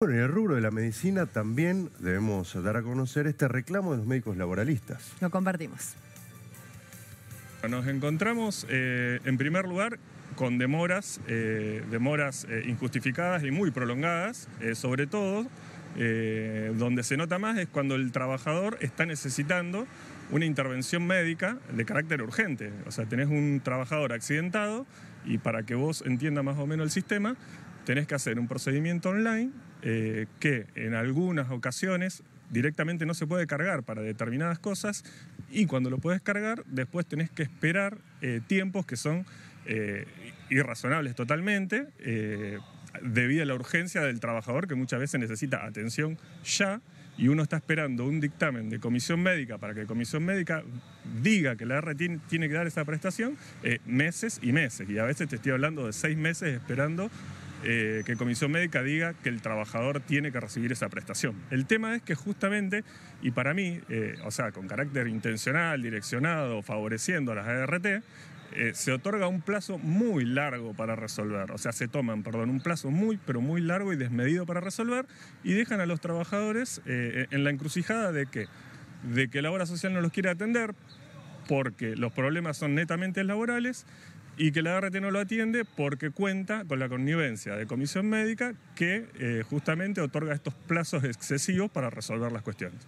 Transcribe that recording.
en el rubro de la medicina también debemos dar a conocer este reclamo de los médicos laboralistas. Lo compartimos. Nos encontramos, eh, en primer lugar, con demoras, eh, demoras eh, injustificadas y muy prolongadas, sobre todo, donde se nota más es cuando el trabajador está necesitando una intervención médica de carácter urgente. O sea, tenés un trabajador accidentado y para que vos entienda más o menos el sistema, tenés que hacer un procedimiento online eh, que en algunas ocasiones directamente no se puede cargar para determinadas cosas y cuando lo puedes cargar después tenés que esperar eh, tiempos que son eh, irrazonables totalmente debido a la urgencia del trabajador que muchas veces necesita atención ya y uno está esperando un dictamen de comisión médica para que la comisión médica diga que la R tiene, que dar esa prestación, meses y meses. Y a veces te estoy hablando de seis meses esperando eh, que Comisión Médica diga que el trabajador tiene que recibir esa prestación. El tema es que justamente, y para mí, eh, o sea, con carácter intencional, direccionado, favoreciendo a las ART, eh, se otorga un plazo muy largo para resolver, o sea, se toman, perdón, un plazo muy, pero muy largo y desmedido para resolver y dejan a los trabajadores en la encrucijada de que, de que la obra social no los quiere atender porque los problemas son netamente laborales y que la ART no lo atiende porque cuenta con la connivencia de comisión médica que eh, justamente otorga estos plazos excesivos para resolver las cuestiones.